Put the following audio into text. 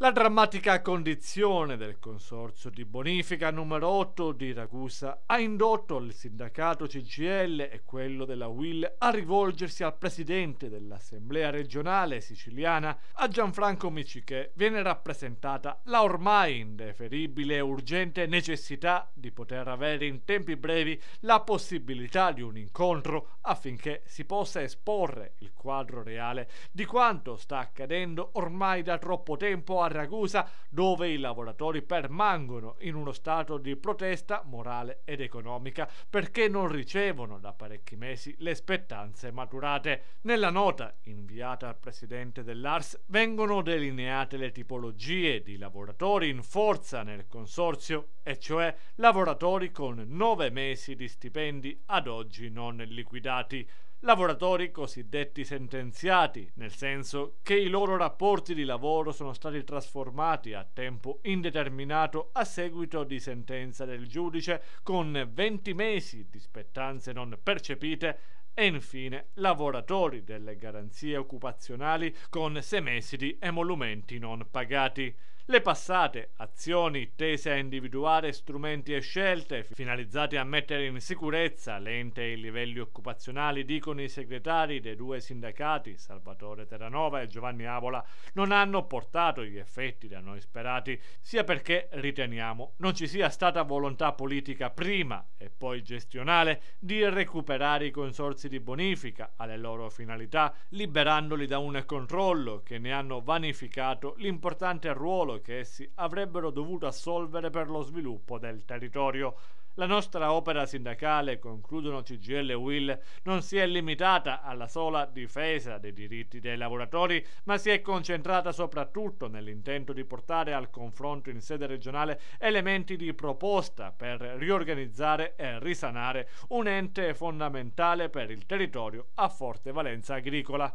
La drammatica condizione del consorzio di bonifica numero 8 di Ragusa ha indotto il sindacato CGL e quello della WIL a rivolgersi al presidente dell'Assemblea regionale siciliana, a Gianfranco Micichè, viene rappresentata la ormai indeferibile e urgente necessità di poter avere in tempi brevi la possibilità di un incontro affinché si possa esporre il quadro reale di quanto sta accadendo ormai da troppo tempo a a Ragusa dove i lavoratori permangono in uno stato di protesta morale ed economica perché non ricevono da parecchi mesi le spettanze maturate. Nella nota inviata al presidente dell'ARS vengono delineate le tipologie di lavoratori in forza nel consorzio, e cioè lavoratori con nove mesi di stipendi ad oggi non liquidati lavoratori cosiddetti sentenziati, nel senso che i loro rapporti di lavoro sono stati trasformati a tempo indeterminato a seguito di sentenza del giudice con 20 mesi di spettanze non percepite e infine lavoratori delle garanzie occupazionali con sei mesi di emolumenti non pagati. Le passate azioni tese a individuare strumenti e scelte finalizzate a mettere in sicurezza l'ente e i livelli occupazionali, dicono i segretari dei due sindacati, Salvatore Terranova e Giovanni Avola, non hanno portato gli effetti da noi sperati, sia perché riteniamo non ci sia stata volontà politica prima e poi gestionale di recuperare i consorzi servizi di bonifica alle loro finalità, liberandoli da un controllo che ne hanno vanificato l'importante ruolo che essi avrebbero dovuto assolvere per lo sviluppo del territorio. La nostra opera sindacale, concludono CGL e Will, non si è limitata alla sola difesa dei diritti dei lavoratori, ma si è concentrata soprattutto nell'intento di portare al confronto in sede regionale elementi di proposta per riorganizzare e risanare un ente fondamentale per il il territorio a forte valenza agricola.